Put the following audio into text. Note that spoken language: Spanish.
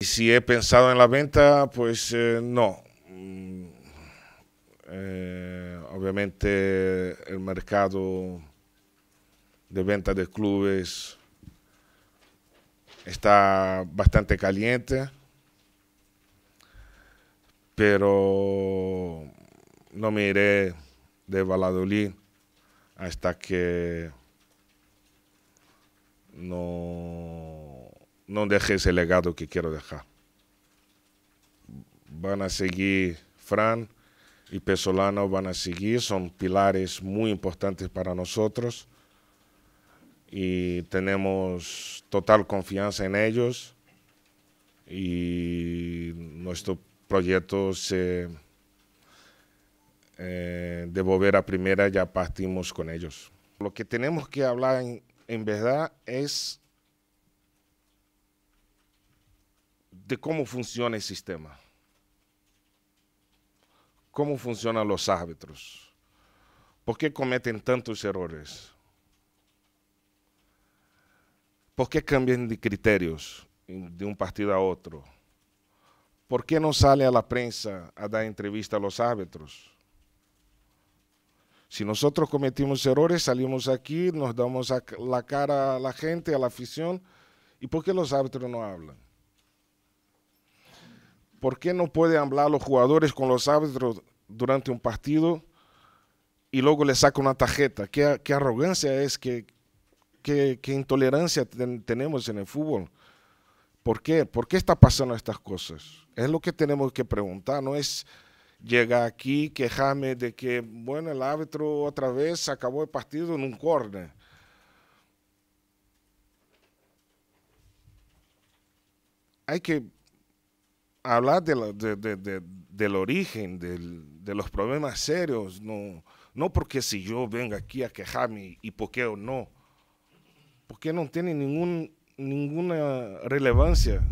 Si he pensado en la venta, pues eh, no. Mm, eh, obviamente el mercado de venta de clubes está bastante caliente, pero no me iré de Valladolid hasta que no no deje ese legado que quiero dejar. Van a seguir Fran y Pesolano, van a seguir, son pilares muy importantes para nosotros y tenemos total confianza en ellos y nuestro proyecto se eh, de volver a primera ya partimos con ellos. Lo que tenemos que hablar en verdad es de cómo funciona el sistema, cómo funcionan los árbitros, por qué cometen tantos errores, por qué cambian de criterios de un partido a otro, por qué no sale a la prensa a dar entrevista a los árbitros. Si nosotros cometimos errores, salimos aquí, nos damos la cara a la gente, a la afición, ¿y por qué los árbitros no hablan? ¿Por qué no pueden hablar los jugadores con los árbitros durante un partido y luego les saca una tarjeta? ¿Qué, arrogancia es? ¿Qué, intolerancia tenemos en el fútbol? ¿Por qué? ¿Por qué está pasando estas cosas? Es lo que tenemos que preguntar, no es llegar aquí, quejarme de que, bueno, el árbitro otra vez acabó el partido en un corner. Hay que hablar de del origen, de los problemas serios, no, no porque si yo vengo aquí a quejarme y por qué o no, porque no tiene ningún, ninguna relevancia.